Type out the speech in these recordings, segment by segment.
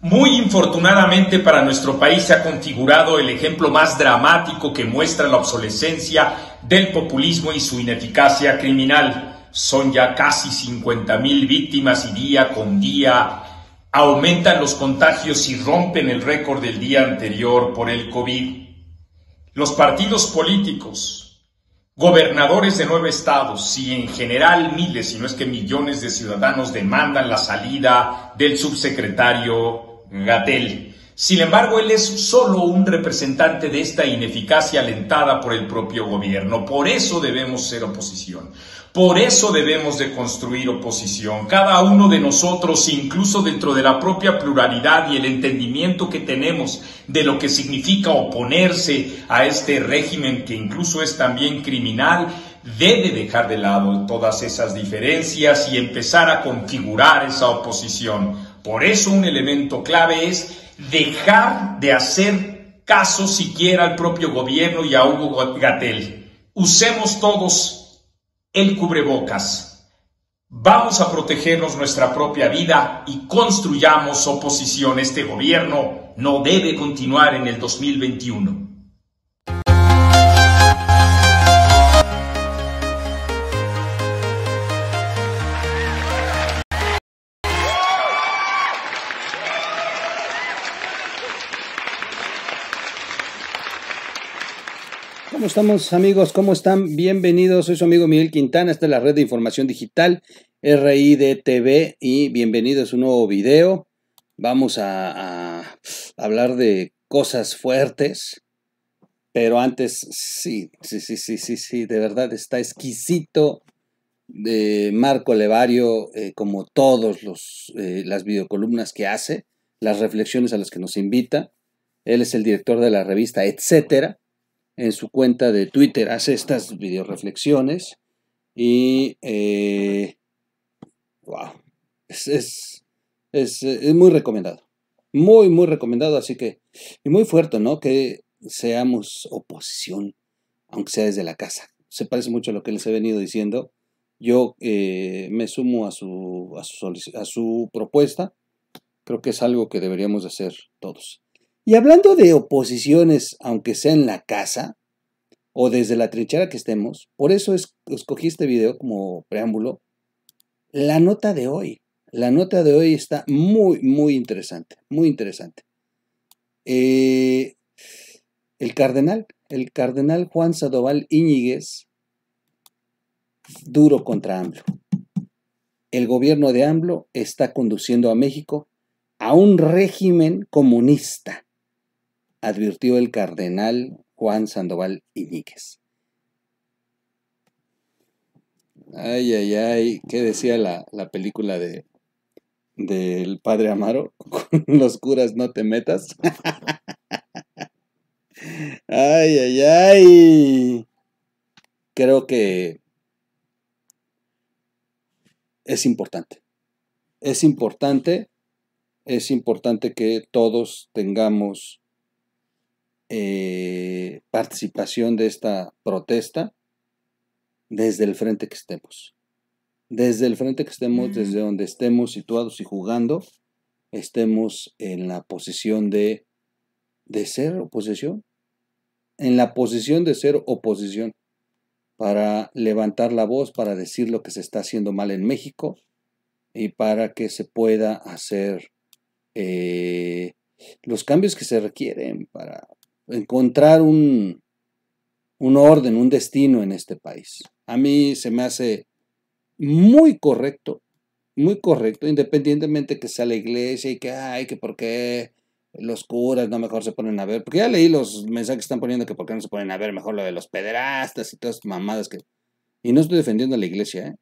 Muy infortunadamente para nuestro país se ha configurado el ejemplo más dramático que muestra la obsolescencia del populismo y su ineficacia criminal. Son ya casi 50 mil víctimas y día con día aumentan los contagios y rompen el récord del día anterior por el COVID. Los partidos políticos, gobernadores de nueve estados y en general miles, si no es que millones de ciudadanos demandan la salida del subsecretario Gatel. Sin embargo, él es solo un representante de esta ineficacia alentada por el propio gobierno. Por eso debemos ser oposición. Por eso debemos de construir oposición. Cada uno de nosotros, incluso dentro de la propia pluralidad y el entendimiento que tenemos de lo que significa oponerse a este régimen que incluso es también criminal, debe dejar de lado todas esas diferencias y empezar a configurar esa oposición por eso un elemento clave es dejar de hacer caso siquiera al propio gobierno y a Hugo Gatel. Usemos todos el cubrebocas. Vamos a protegernos nuestra propia vida y construyamos oposición. Este gobierno no debe continuar en el 2021. ¿Cómo estamos amigos? ¿Cómo están? Bienvenidos, soy su amigo Miguel Quintana, esta es la red de información digital RIDTV y bienvenidos a un nuevo video. Vamos a, hablar de cosas fuertes, pero antes, sí, sí, sí, sí, sí, sí, de verdad está exquisito de Marco Levario, eh, como todos los, eh, las videocolumnas que hace, las reflexiones a las que nos invita. Él es el director de la revista Etcétera, en su cuenta de Twitter hace estas reflexiones y wow, eh, es, muy recomendado, muy, muy recomendado, así que, y muy fuerte, ¿no? Que seamos oposición, aunque sea desde la casa. Se parece mucho a lo que les he venido diciendo. Yo eh, me sumo a su, a, su a su propuesta. Creo que es algo que deberíamos hacer todos. Y hablando de oposiciones, aunque sea en la casa o desde la trinchera que estemos, por eso escogí este video como preámbulo, la nota de hoy. La nota de hoy está muy, muy interesante, muy interesante. Eh, el cardenal, el cardenal Juan Sadoval Iñiguez, duro contra AMLO. El gobierno de AMLO está conduciendo a México a un régimen comunista advirtió el cardenal Juan Sandoval Iñíquez. Ay, ay, ay, ¿qué decía la, película de del padre Amaro? Con los curas no te metas. Ay, ay, ay. Creo que es importante. Es importante, es importante que todos tengamos eh, participación de esta protesta desde el frente que estemos. Desde el frente que estemos, mm. desde donde estemos situados y jugando, estemos en la posición de, ser oposición, en la posición de ser oposición, para levantar la voz, para decir lo que se está haciendo mal en México y para que se pueda hacer eh, los cambios que se requieren para, encontrar un, orden, un destino en este país. A mí se me hace muy correcto, muy correcto, independientemente que sea la iglesia y que, ay, que por qué los curas no mejor se ponen a ver, porque ya leí los mensajes que están poniendo que por qué no se ponen a ver mejor lo de los pederastas y todas esas mamadas que... Y no estoy defendiendo a la iglesia, ¿eh?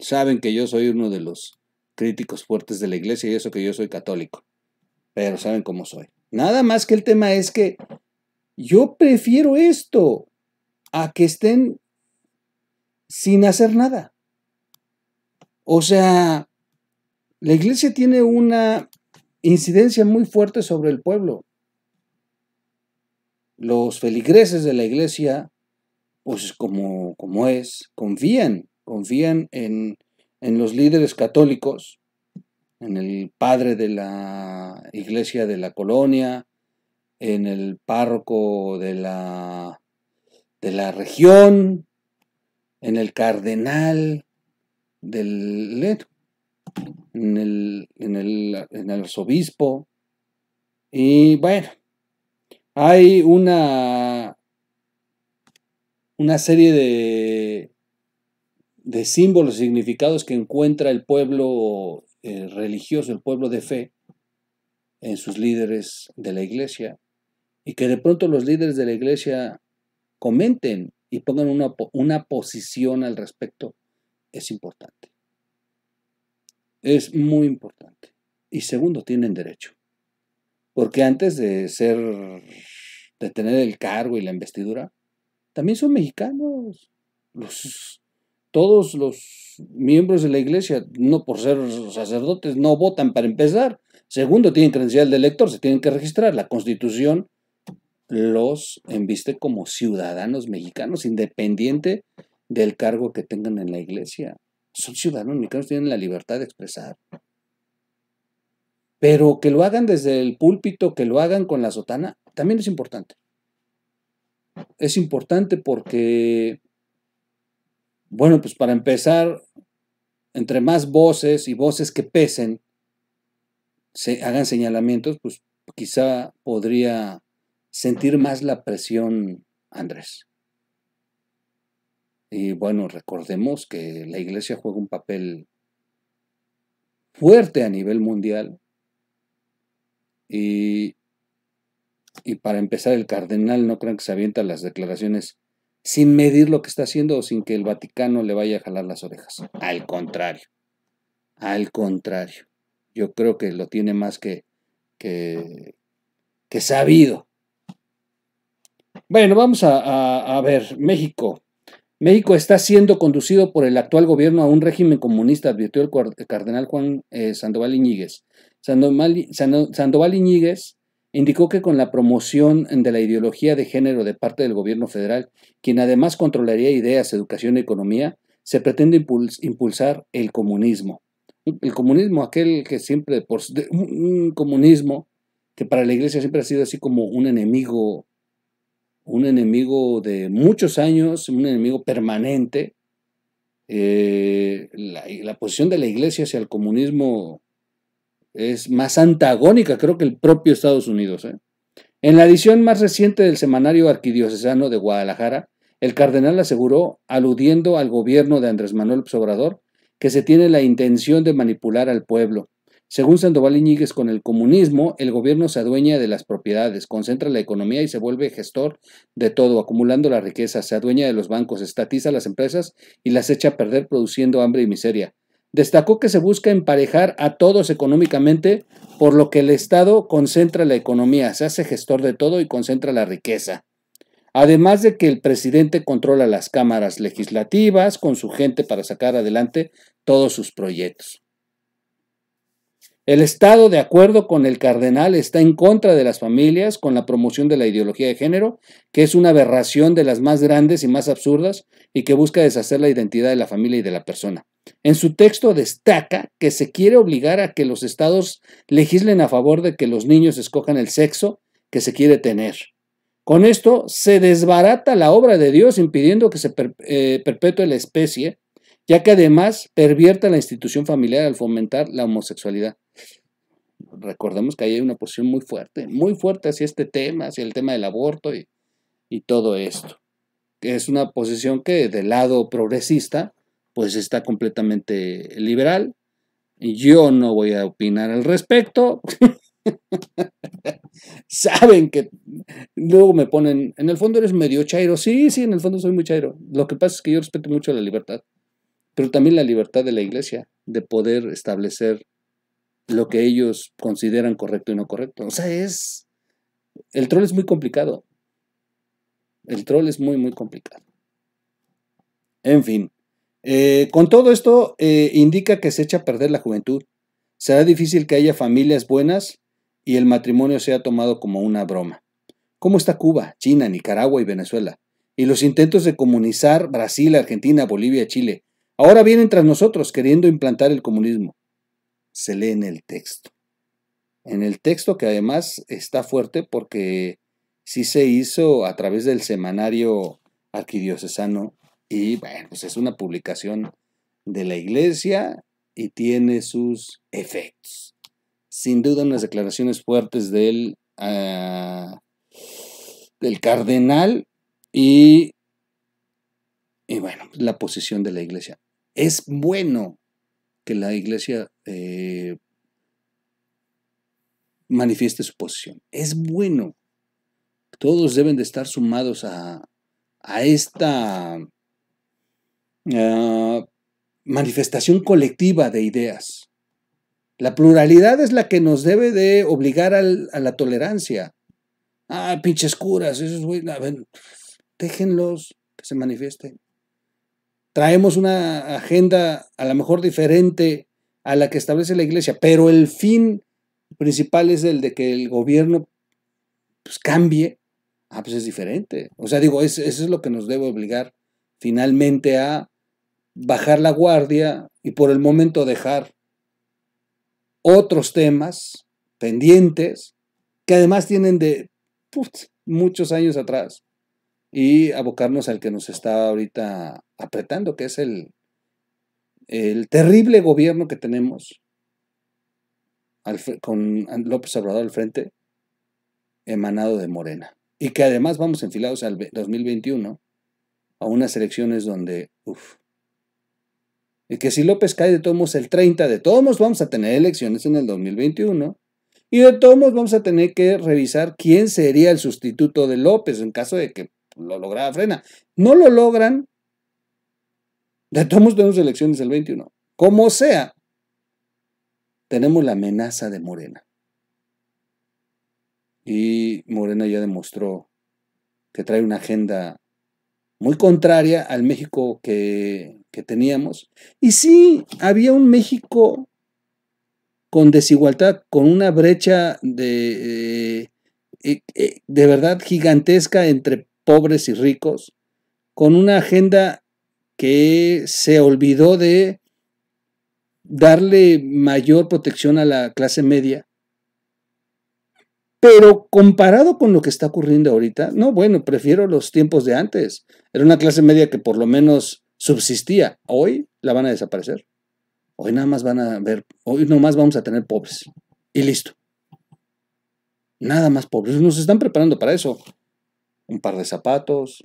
Saben que yo soy uno de los críticos fuertes de la iglesia y eso que yo soy católico, pero saben cómo soy. Nada más que el tema es que yo prefiero esto a que estén sin hacer nada. O sea, la iglesia tiene una incidencia muy fuerte sobre el pueblo. Los feligreses de la iglesia, pues como, como es, confían, confían en los líderes católicos, en el padre de la iglesia de la colonia, en el párroco de la, región, en el cardenal del en el, en el, arzobispo. Y bueno, hay una, una serie de, de símbolos significados que encuentra el pueblo eh, religioso, el pueblo de fe, en sus líderes de la iglesia, y que de pronto los líderes de la iglesia comenten y pongan una, posición al respecto es importante. Es muy importante. Y segundo, tienen derecho. Porque antes de ser, de tener el cargo y la investidura, también son mexicanos. Los, todos los miembros de la iglesia, no por ser sacerdotes, no votan para empezar. Segundo, tienen credencial de elector, se tienen que registrar. La constitución los enviste como ciudadanos mexicanos, independiente del cargo que tengan en la iglesia. Son ciudadanos mexicanos, tienen la libertad de expresar. Pero que lo hagan desde el púlpito, que lo hagan con la sotana, también es importante. Es importante porque, bueno, pues para empezar, entre más voces y voces que pesen, se hagan señalamientos, pues quizá podría sentir más la presión, Andrés. Y bueno, recordemos que la iglesia juega un papel fuerte a nivel mundial. Y, y para empezar, el cardenal no crean que se avienta las declaraciones sin medir lo que está haciendo o sin que el Vaticano le vaya a jalar las orejas. Al contrario, al contrario. Yo creo que lo tiene más que, que, que sabido bueno, vamos a, ver, México. México está siendo conducido por el actual gobierno a un régimen comunista, advirtió el cardenal Juan eh, Sandoval Iñiguez. Sandoval, Sandoval Iñiguez indicó que con la promoción de la ideología de género de parte del gobierno federal, quien además controlaría ideas, educación y economía, se pretende impulsar el comunismo. El comunismo, aquel que siempre, por, un comunismo que para la iglesia siempre ha sido así como un enemigo un enemigo de muchos años, un enemigo permanente. Eh, la, posición de la iglesia hacia el comunismo es más antagónica, creo que el propio Estados Unidos. ¿eh? En la edición más reciente del semanario arquidiocesano de Guadalajara, el cardenal aseguró, aludiendo al gobierno de Andrés Manuel Obrador, que se tiene la intención de manipular al pueblo, según Sandoval Iñiguez, con el comunismo, el gobierno se adueña de las propiedades, concentra la economía y se vuelve gestor de todo, acumulando la riqueza, se adueña de los bancos, estatiza las empresas y las echa a perder produciendo hambre y miseria. Destacó que se busca emparejar a todos económicamente, por lo que el Estado concentra la economía, se hace gestor de todo y concentra la riqueza. Además de que el presidente controla las cámaras legislativas con su gente para sacar adelante todos sus proyectos. El Estado, de acuerdo con el cardenal, está en contra de las familias con la promoción de la ideología de género, que es una aberración de las más grandes y más absurdas y que busca deshacer la identidad de la familia y de la persona. En su texto destaca que se quiere obligar a que los estados legislen a favor de que los niños escojan el sexo que se quiere tener. Con esto se desbarata la obra de Dios impidiendo que se eh, perpetúe la especie, ya que además pervierte la institución familiar al fomentar la homosexualidad recordemos que ahí hay una posición muy fuerte, muy fuerte hacia este tema, hacia el tema del aborto y, y todo esto. es una posición que del lado progresista, pues está completamente liberal. Yo no voy a opinar al respecto. Saben que luego me ponen, en el fondo eres medio chairo. Sí, sí, en el fondo soy muy chairo. Lo que pasa es que yo respeto mucho la libertad, pero también la libertad de la iglesia de poder establecer lo que ellos consideran correcto y no correcto. O sea, es... El troll es muy complicado. El troll es muy, muy complicado. En fin, eh, con todo esto eh, indica que se echa a perder la juventud. Será difícil que haya familias buenas y el matrimonio sea tomado como una broma. ¿Cómo está Cuba, China, Nicaragua y Venezuela? Y los intentos de comunizar Brasil, Argentina, Bolivia, Chile. Ahora vienen tras nosotros queriendo implantar el comunismo se lee en el texto. En el texto que además está fuerte porque sí se hizo a través del semanario arquidiocesano y bueno, pues es una publicación de la iglesia y tiene sus efectos. Sin duda unas declaraciones fuertes del, ah, del cardenal y, y bueno, la posición de la iglesia. Es bueno que la iglesia eh, manifieste su posición. Es bueno. Todos deben de estar sumados a, esta ah, manifestación colectiva de ideas. La pluralidad es la que nos debe de obligar a la tolerancia. Ah, pinches curas, déjenlos que se manifiesten. Traemos una agenda a lo mejor diferente a la que establece la iglesia, pero el fin principal es el de que el gobierno pues, cambie, ah, pues es diferente. O sea, digo, eso es lo que nos debe obligar finalmente a bajar la guardia y por el momento dejar otros temas pendientes que además tienen de muchos años atrás y abocarnos al que nos está ahorita apretando, que es el, el terrible gobierno que tenemos con López Obrador al frente, emanado de Morena. Y que además vamos enfilados al 2021 a unas elecciones donde, y que si López cae de todos el 30, de todos vamos a tener elecciones en el 2021. Y de todos vamos a tener que revisar quién sería el sustituto de López en caso de que lo lograra Frena. No lo logran, de todos tenemos elecciones el 21. Como sea, tenemos la amenaza de Morena. Y Morena ya demostró que trae una agenda muy contraria al México que, teníamos. Y sí, había un México con desigualdad, con una brecha de, eh, eh, eh, de verdad gigantesca entre pobres y ricos, con una agenda que se olvidó de darle mayor protección a la clase media. Pero comparado con lo que está ocurriendo ahorita, no, bueno, prefiero los tiempos de antes. Era una clase media que por lo menos subsistía. Hoy la van a desaparecer. Hoy nada más van a ver, hoy nomás vamos a tener pobres. Y listo. Nada más pobres. Nos están preparando para eso. Un par de zapatos.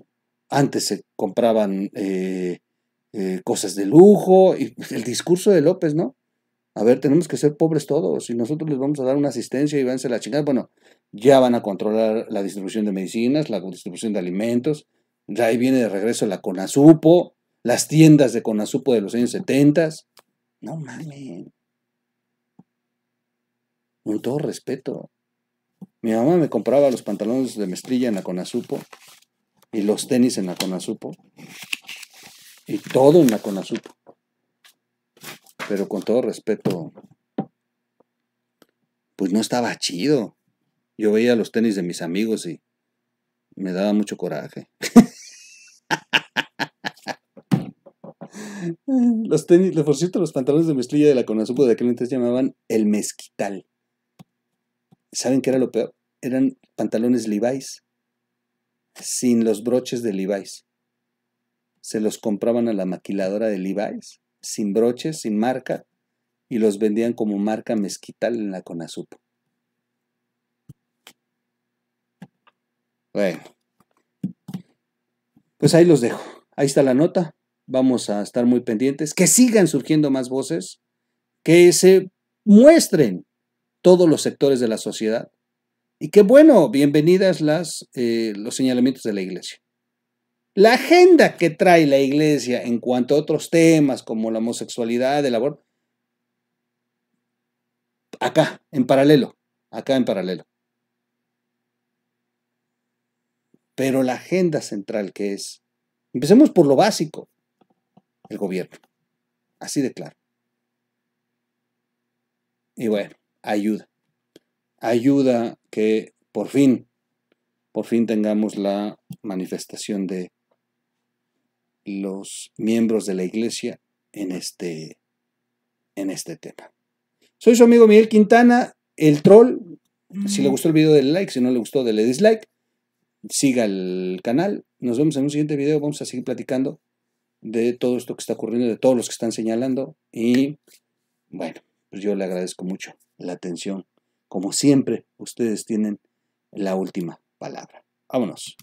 Antes se compraban eh, eh, cosas de lujo, y el discurso de López, ¿no? A ver, tenemos que ser pobres todos y nosotros les vamos a dar una asistencia y van a la chingada. Bueno, ya van a controlar la distribución de medicinas, la distribución de alimentos. Ya ahí viene de regreso la Conasupo, las tiendas de Conasupo de los años 70. No mames. Con todo respeto. Mi mamá me compraba los pantalones de mestrilla en la Conasupo y los tenis en la Conasupo y todo en la Conasupo. Pero con todo respeto, pues no estaba chido. Yo veía los tenis de mis amigos y me daba mucho coraje. los tenis, por cierto, los pantalones de mezclilla de la Conasupo de aquel entonces llamaban el mezquital. ¿Saben qué era lo peor? Eran pantalones Levi's, sin los broches de Levi's se los compraban a la maquiladora de Levi's, sin broches, sin marca, y los vendían como marca mezquital en la Conasupo. Bueno, pues ahí los dejo. Ahí está la nota. Vamos a estar muy pendientes. Que sigan surgiendo más voces, que se muestren todos los sectores de la sociedad. Y que bueno, bienvenidas las, eh, los señalamientos de la iglesia. La agenda que trae la iglesia en cuanto a otros temas como la homosexualidad, el aborto, acá, en paralelo, acá en paralelo. Pero la agenda central que es, empecemos por lo básico, el gobierno, así de claro. Y bueno, ayuda, ayuda que por fin, por fin tengamos la manifestación de los miembros de la iglesia en este, en este tema. Soy su amigo Miguel Quintana, el troll. Si le mm. gustó el video, denle like. Si no le gustó, denle dislike. Siga el canal. Nos vemos en un siguiente video. Vamos a seguir platicando de todo esto que está ocurriendo, de todos los que están señalando. Y bueno, pues yo le agradezco mucho la atención. Como siempre, ustedes tienen la última palabra. Vámonos.